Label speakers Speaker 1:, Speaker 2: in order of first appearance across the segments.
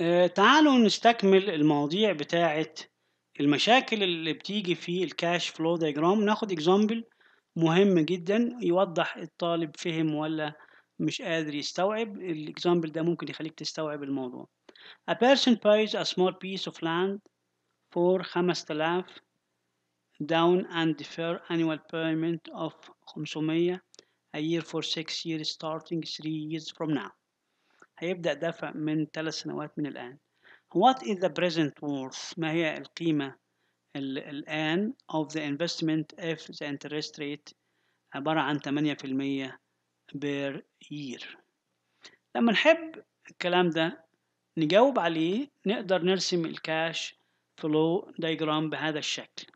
Speaker 1: آه، تعالوا نستكمل المواضيع بتاعة المشاكل اللي بتيجي في الكاش فلو دايجرام ناخد اكزامبل مهم جدا يوضح الطالب فهم ولا مش قادر يستوعب الاكزامبل ده ممكن يخليك تستوعب الموضوع A person buys a small piece of land for 5000 down and defer annual payment of 500 a year for 6 years starting 3 years from now هيبدأ دفع من ثلاث سنوات من الآن What is the present worth ما هي القيمة الآن of the investment if the interest rate عبارة عن 8% per year لما نحب الكلام ده نجاوب عليه نقدر نرسم الكاش فلو دايجرام بهذا الشكل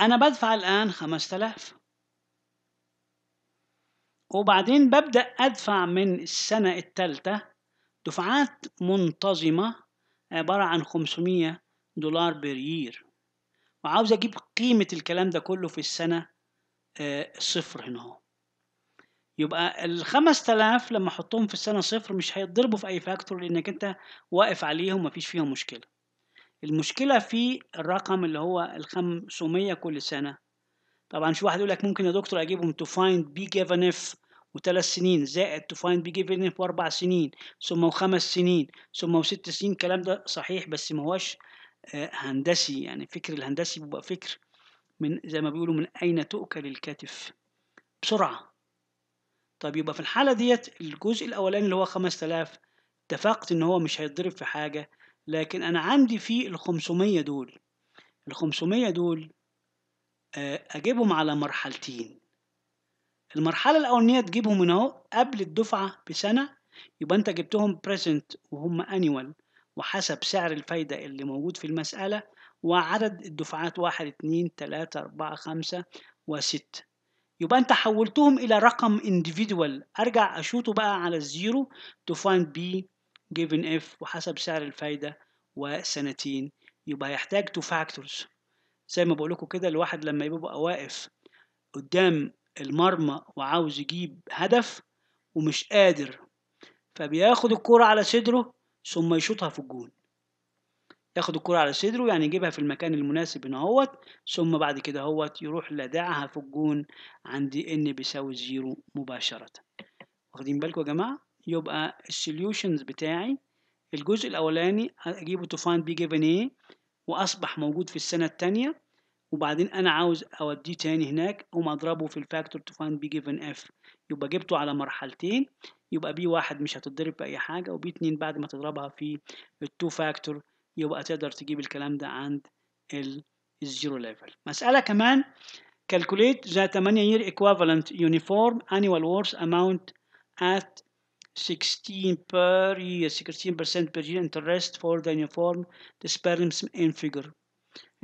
Speaker 1: أنا بدفع الآن 5000 وبعدين ببدأ أدفع من السنة التالتة دفعات منتظمة عبارة عن 500 دولار برير وعاوز أجيب قيمة الكلام ده كله في السنة آه، صفر هنا اهو يبقى ال 5000 لما احطهم في السنه صفر مش هيتضربوا في اي فاكتور لانك انت واقف عليهم مفيش فيهم مشكله المشكله في الرقم اللي هو ال 500 كل سنه طبعا في واحد يقول لك ممكن يا دكتور اجيبهم تو فايند بي جيفن اف وثلاث سنين زائد تفاين بي جيفن في اربع سنين ثم وخمس سنين ثم وست سنين الكلام ده صحيح بس ما هوش آه، هندسي يعني فكر الهندسي بيبقى فكر من زي ما بيقولوا من اين تؤكل الكتف بسرعه طب يبقى في الحاله ديت الجزء الاولاني اللي هو 5000 اتفقت ان هو مش هيتضرب في حاجه لكن انا عندي في ال 500 دول ال 500 دول آه، اجيبهم على مرحلتين المرحلة الأولانية تجيبهم من أهو قبل الدفعة بسنة يبقى أنت جبتهم present وهم annual وحسب سعر الفايدة اللي موجود في المسألة وعدد الدفعات واحد اتنين تلاتة أربعة خمسة وستة يبقى أنت حولتهم إلى رقم individual أرجع أشوطه بقى على الزيرو to find B given F وحسب سعر الفايدة وسنتين يبقى هيحتاج two factors زي ما بقول لكم كده الواحد لما يبقى واقف قدام المرمى وعاوز يجيب هدف ومش قادر فبياخد الكرة على صدره ثم يشوطها في الجون ياخد الكرة على صدره يعني يجيبها في المكان المناسب ان هوت ثم بعد كده هوت يروح لادعها في الجون عند ان بيساوي زيرو مباشرة واخدين بالكم يا جماعة يبقى السوليوشنز بتاعي الجزء الاولاني اجيبه تو فايند بي جيفن ايه واصبح موجود في السنة التانية وبعدين انا عاوز اوديه تاني هناك اقوم اضربه في الفاكتور تو فايند بي جيفن اف يبقى جبته على مرحلتين يبقى بي واحد مش هتضرب باي حاجه وبي اتنين بعد ما تضربها في التو فاكتور يبقى تقدر تجيب الكلام ده عند الزيرو ليفل مساله كمان calculate the 8 year equivalent uniform annual worth amount at 16 per year 16% per year interest for the uniform disbursement in figure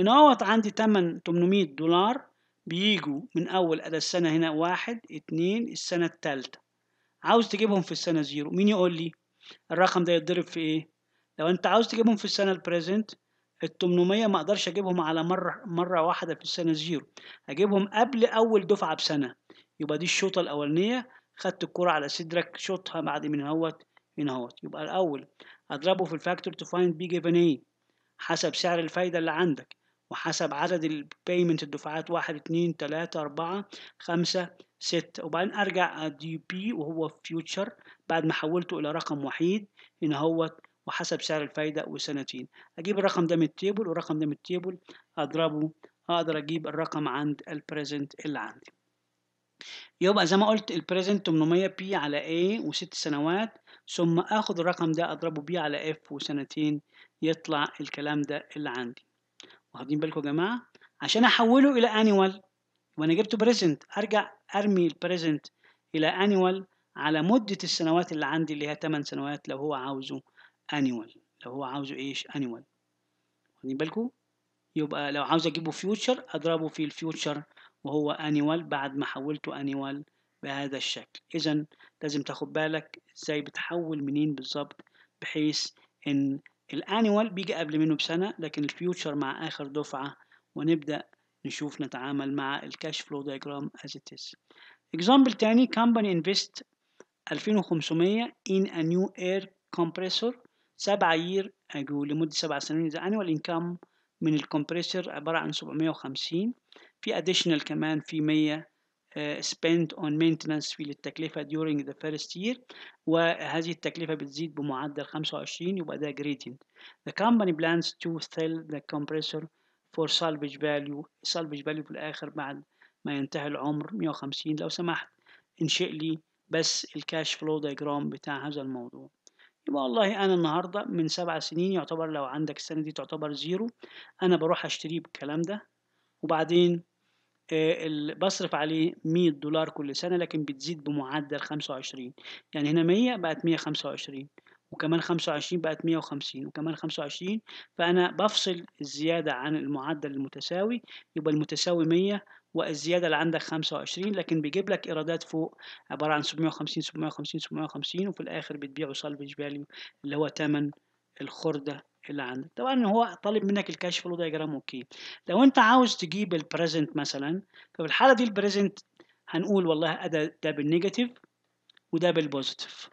Speaker 1: ينقط عندي تمن تمنميه دولار بيجوا من أول أدا السنة هنا واحد اتنين السنة التالتة عاوز تجيبهم في السنة زيرو مين يقول لي الرقم ده يتضرب في إيه؟ لو أنت عاوز تجيبهم في السنة البريزنت ال 800 ما أقدرش أجيبهم على مرة مرة واحدة في السنة زيرو اجيبهم قبل أول دفعة بسنة يبقى دي الشوطة الأولانية خدت الكرة على صدرك شوطها بعد من هوت من هوت يبقى الأول أضربه في الفاكتور تو فايند بي جيفن إيه حسب سعر الفايدة اللي عندك وحسب عدد البيمنت الدفعات واحد اتنين تلاتة أربعة خمسة ستة وبعدين أرجع أدي بي وهو فيوتشر بعد ما حولته إلى رقم وحيد هنا هو وحسب سعر الفايدة وسنتين أجيب الرقم ده من التيبل والرقم ده من التيبل أضربه أقدر أجيب الرقم عند البريزنت اللي عندي يبقى زي ما قلت البريزنت 800 بي على A وست سنوات ثم آخد الرقم ده أضربه بي على F وسنتين يطلع الكلام ده اللي عندي واخدين بالكم يا جماعه عشان احوله الى annual وانا جبت present ارجع ارمي present الى annual على مده السنوات اللي عندي اللي هي 8 سنوات لو هو عاوزه annual لو هو عاوزه ايش annual واخدين بالكم يبقى لو عاوز اجيبه future اضربه في future وهو annual بعد ما حولته annual بهذا الشكل اذا لازم تاخد بالك ازاي بتحول منين بالظبط بحيث ان الانيوال بيجي قبل منه بسنة لكن الفيوتشر مع آخر دفعة ونبدأ نشوف نتعامل مع الكاش فلو دايجرام as it is اكزامبل تاني company invest 2500 in a new air compressor 7 year اجو لمدة 7 سنين the annual income من الكومبريسور عبارة عن 750 في additional كمان في 100 آه، spent on maintenance في التكلفة during the first year وهذه التكلفة بتزيد بمعدل 25 يبقى ده gradient the company plans to sell the compressor for salvage value salvage value في الآخر بعد ما ينتهي العمر 150 لو سمحت انشئ لي بس الكاش فلو دايجرام بتاع هذا الموضوع يبقى والله انا النهارده من سبع سنين يعتبر لو عندك السنه دي تعتبر زيرو انا بروح اشتريه بالكلام ده وبعدين آه، بصرف عليه 100 دولار كل سنه لكن بتزيد بمعدل 25 يعني هنا 100 بقت 125 وكمان 25 بقت 150 وكمان 25 فأنا بفصل الزيادة عن المعدل المتساوي يبقى المتساوي 100 والزيادة اللي عندك 25 لكن بيجيب لك إيرادات فوق عبارة عن 750 750 750 وفي الآخر بتبيعه سالفج فاليو اللي هو تمن الخردة اللي عندك طبعا هو طالب منك الكاش فلو دايجرام اوكي لو انت عاوز تجيب البريزنت مثلا ففي الحاله دي البريزنت هنقول والله ده ده بالنيجاتيف وده بالبوزيتيف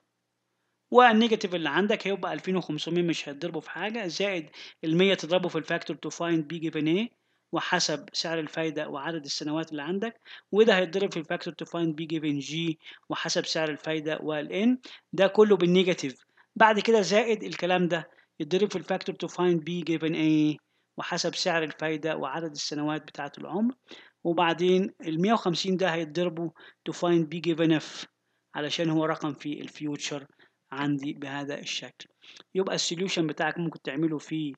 Speaker 1: والنيجاتيف اللي عندك هيبقى 2500 مش هتضربه في حاجه زائد ال 100 تضربه في الفاكتور تو فايند بي جيفن ايه وحسب سعر الفايده وعدد السنوات اللي عندك وده هيتضرب في الفاكتور تو فايند بي جيفن جي وحسب سعر الفايده والان ده كله بالنيجاتيف بعد كده زائد الكلام ده يتضرب في الفاكتور تو فايند بي جيفن ايه وحسب سعر الفايدة وعدد السنوات بتاعة العمر وبعدين ال 150 ده هيتضربوا تو فايند بي جيفن اف علشان هو رقم في الفيوتشر عندي بهذا الشكل يبقى السوليوشن بتاعك ممكن تعمله في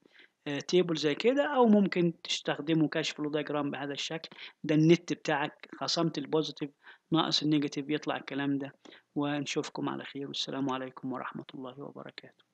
Speaker 1: تيبل آه، زي كده او ممكن تستخدمه كاش فلو دايجرام بهذا الشكل ده النت بتاعك خصمت البوزيتيف ناقص النيجاتيف يطلع الكلام ده ونشوفكم على خير والسلام عليكم ورحمة الله وبركاته